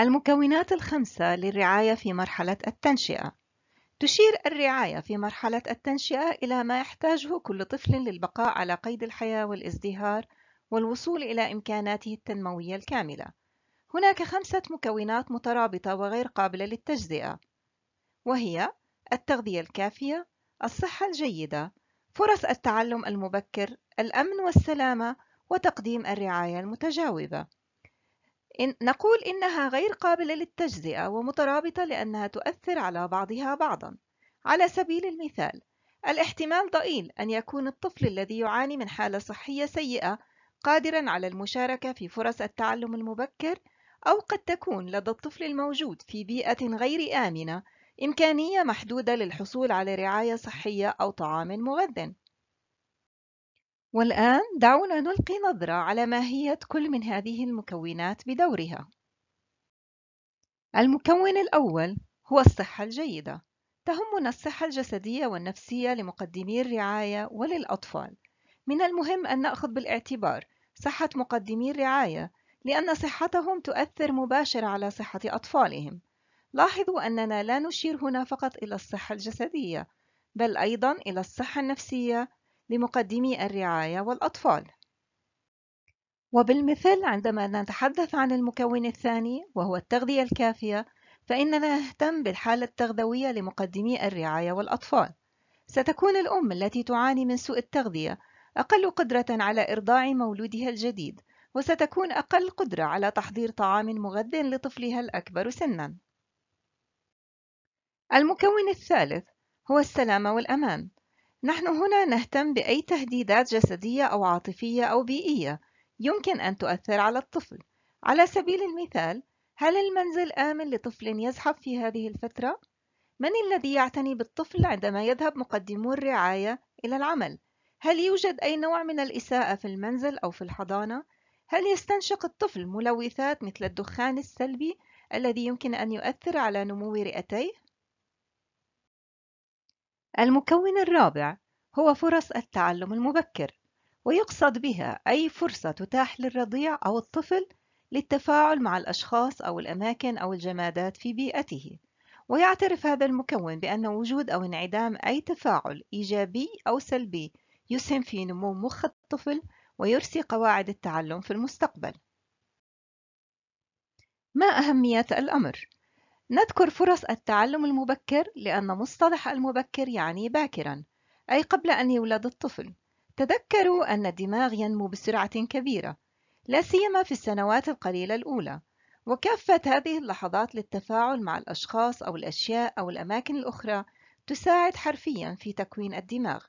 المكونات الخمسة للرعاية في مرحلة التنشئة تشير الرعاية في مرحلة التنشئة إلى ما يحتاجه كل طفل للبقاء على قيد الحياة والازدهار والوصول إلى إمكاناته التنموية الكاملة. هناك خمسة مكونات مترابطة وغير قابلة للتجزئة، وهي التغذية الكافية، الصحة الجيدة، فرص التعلم المبكر، الأمن والسلامة، وتقديم الرعاية المتجاوبة. إن نقول إنها غير قابلة للتجزئة ومترابطة لأنها تؤثر على بعضها بعضًا. على سبيل المثال، الاحتمال ضئيل أن يكون الطفل الذي يعاني من حالة صحية سيئة قادرًا على المشاركة في فرص التعلم المبكر، أو قد تكون لدى الطفل الموجود في بيئة غير آمنة إمكانية محدودة للحصول على رعاية صحية أو طعام مغذٍ. والآن دعونا نلقي نظرة على ماهية كل من هذه المكونات بدورها. المكون الأول هو الصحة الجيدة. تهمنا الصحة الجسدية والنفسية لمقدمي الرعاية وللأطفال. من المهم أن نأخذ بالاعتبار صحة مقدمي الرعاية لأن صحتهم تؤثر مباشرة على صحة أطفالهم. لاحظوا أننا لا نشير هنا فقط إلى الصحة الجسدية، بل أيضًا إلى الصحة النفسية لمقدمي الرعاية والأطفال. وبالمثل عندما نتحدث عن المكون الثاني وهو التغذية الكافية فإننا نهتم بالحالة التغذوية لمقدمي الرعاية والأطفال. ستكون الأم التي تعاني من سوء التغذية أقل قدرة على إرضاع مولودها الجديد، وستكون أقل قدرة على تحضير طعام مغذي لطفلها الأكبر سنًا. المكون الثالث هو السلامة والأمان، نحن هنا نهتم بأي تهديدات جسدية أو عاطفية أو بيئية يمكن أن تؤثر على الطفل. على سبيل المثال، هل المنزل آمن لطفل يزحف في هذه الفترة؟ من الذي يعتني بالطفل عندما يذهب مقدمو الرعاية إلى العمل؟ هل يوجد أي نوع من الإساءة في المنزل أو في الحضانة؟ هل يستنشق الطفل ملوثات مثل الدخان السلبي الذي يمكن أن يؤثر على نمو رئتيه؟ المكون الرابع هو فرص التعلم المبكر ويقصد بها أي فرصة تتاح للرضيع أو الطفل للتفاعل مع الأشخاص أو الأماكن أو الجمادات في بيئته ويعترف هذا المكون بأن وجود أو انعدام أي تفاعل إيجابي أو سلبي يسهم في نمو مخ الطفل ويرسي قواعد التعلم في المستقبل ما أهمية الأمر؟ نذكر فرص التعلم المبكر لأن مصطلح المبكر يعني باكرًا، أي قبل أن يولد الطفل. تذكروا أن الدماغ ينمو بسرعة كبيرة، لا سيما في السنوات القليلة الأولى، وكافة هذه اللحظات للتفاعل مع الأشخاص أو الأشياء أو الأماكن الأخرى تساعد حرفيًا في تكوين الدماغ.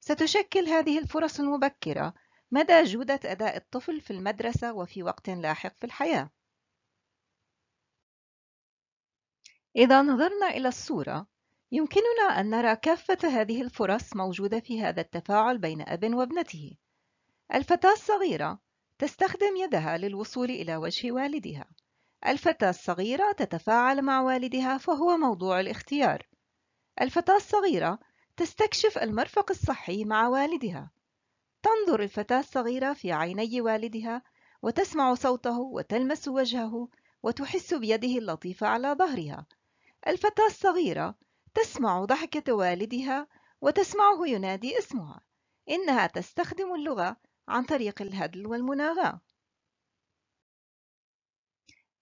ستشكل هذه الفرص المبكرة مدى جودة أداء الطفل في المدرسة وفي وقت لاحق في الحياة. إذا نظرنا إلى الصورة، يمكننا أن نرى كافة هذه الفرص موجودة في هذا التفاعل بين أب وابنته. الفتاة الصغيرة تستخدم يدها للوصول إلى وجه والدها. الفتاة الصغيرة تتفاعل مع والدها فهو موضوع الاختيار. الفتاة الصغيرة تستكشف المرفق الصحي مع والدها. تنظر الفتاة الصغيرة في عيني والدها وتسمع صوته وتلمس وجهه وتحس بيده اللطيفة على ظهرها. الفتاة الصغيرة تسمع ضحكة والدها وتسمعه ينادي اسمها إنها تستخدم اللغة عن طريق الهدل والمناغاة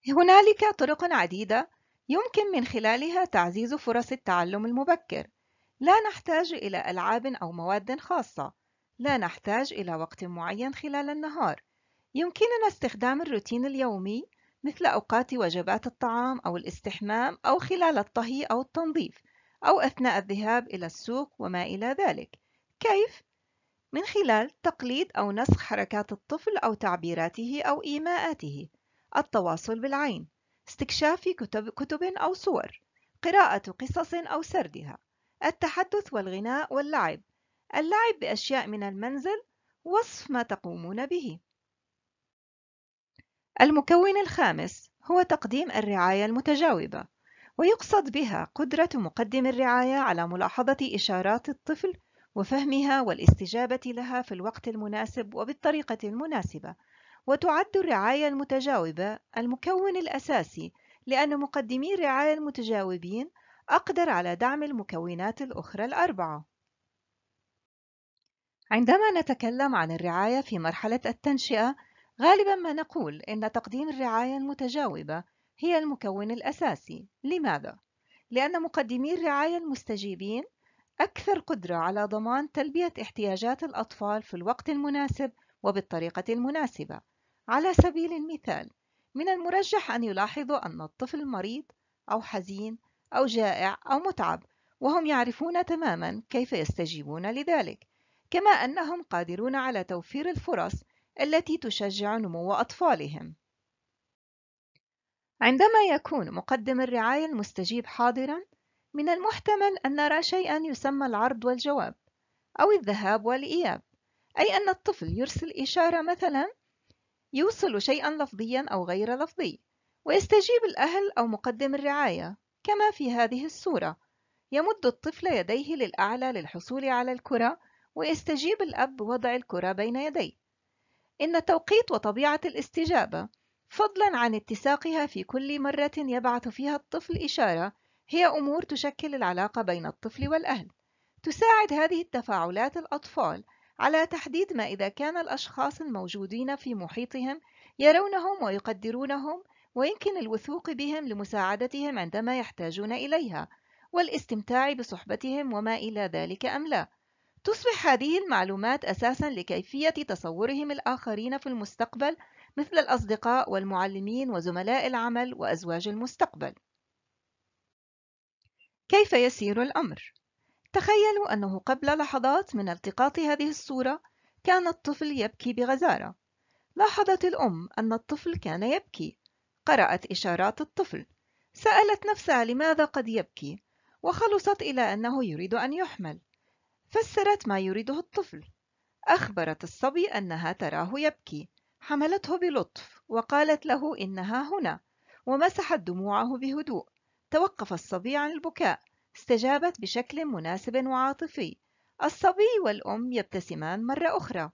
هنالك طرق عديدة يمكن من خلالها تعزيز فرص التعلم المبكر لا نحتاج إلى ألعاب أو مواد خاصة لا نحتاج إلى وقت معين خلال النهار يمكننا استخدام الروتين اليومي مثل أوقات وجبات الطعام أو الاستحمام أو خلال الطهي أو التنظيف أو أثناء الذهاب إلى السوق وما إلى ذلك. كيف؟ من خلال تقليد أو نسخ حركات الطفل أو تعبيراته أو إيماءاته، التواصل بالعين، استكشاف كتب, كتب أو صور، قراءة قصص أو سردها، التحدث والغناء واللعب، اللعب بأشياء من المنزل، وصف ما تقومون به. المكون الخامس هو تقديم الرعاية المتجاوبة ويقصد بها قدرة مقدم الرعاية على ملاحظة إشارات الطفل وفهمها والاستجابة لها في الوقت المناسب وبالطريقة المناسبة وتعد الرعاية المتجاوبة المكون الأساسي لأن مقدمي الرعاية المتجاوبين أقدر على دعم المكونات الأخرى الأربعة عندما نتكلم عن الرعاية في مرحلة التنشئة غالبا ما نقول إن تقديم الرعاية المتجاوبة هي المكون الأساسي لماذا؟ لأن مقدمي الرعاية المستجيبين أكثر قدرة على ضمان تلبية احتياجات الأطفال في الوقت المناسب وبالطريقة المناسبة على سبيل المثال من المرجح أن يلاحظوا أن الطفل مريض أو حزين أو جائع أو متعب وهم يعرفون تماما كيف يستجيبون لذلك كما أنهم قادرون على توفير الفرص التي تشجع نمو أطفالهم. عندما يكون مقدم الرعاية المستجيب حاضرًا، من المحتمل أن نرى شيئًا يسمى العرض والجواب، أو الذهاب والإياب، أي أن الطفل يرسل إشارة مثلًا يوصل شيئًا لفظيًا أو غير لفظي، ويستجيب الأهل أو مقدم الرعاية، كما في هذه الصورة، يمد الطفل يديه للأعلى للحصول على الكرة، ويستجيب الأب بوضع الكرة بين يديه. إن توقيت وطبيعة الاستجابة فضلا عن اتساقها في كل مرة يبعث فيها الطفل إشارة هي أمور تشكل العلاقة بين الطفل والأهل تساعد هذه التفاعلات الأطفال على تحديد ما إذا كان الأشخاص الموجودين في محيطهم يرونهم ويقدرونهم ويمكن الوثوق بهم لمساعدتهم عندما يحتاجون إليها والاستمتاع بصحبتهم وما إلى ذلك أم لا تصبح هذه المعلومات أساسًا لكيفية تصورهم الآخرين في المستقبل مثل الأصدقاء والمعلمين وزملاء العمل وأزواج المستقبل. كيف يسير الأمر؟ تخيلوا أنه قبل لحظات من التقاط هذه الصورة كان الطفل يبكي بغزارة. لاحظت الأم أن الطفل كان يبكي. قرأت إشارات الطفل. سألت نفسها لماذا قد يبكي، وخلصت إلى أنه يريد أن يحمل. فسرت ما يريده الطفل أخبرت الصبي أنها تراه يبكي حملته بلطف وقالت له إنها هنا ومسحت دموعه بهدوء توقف الصبي عن البكاء استجابت بشكل مناسب وعاطفي الصبي والأم يبتسمان مرة أخرى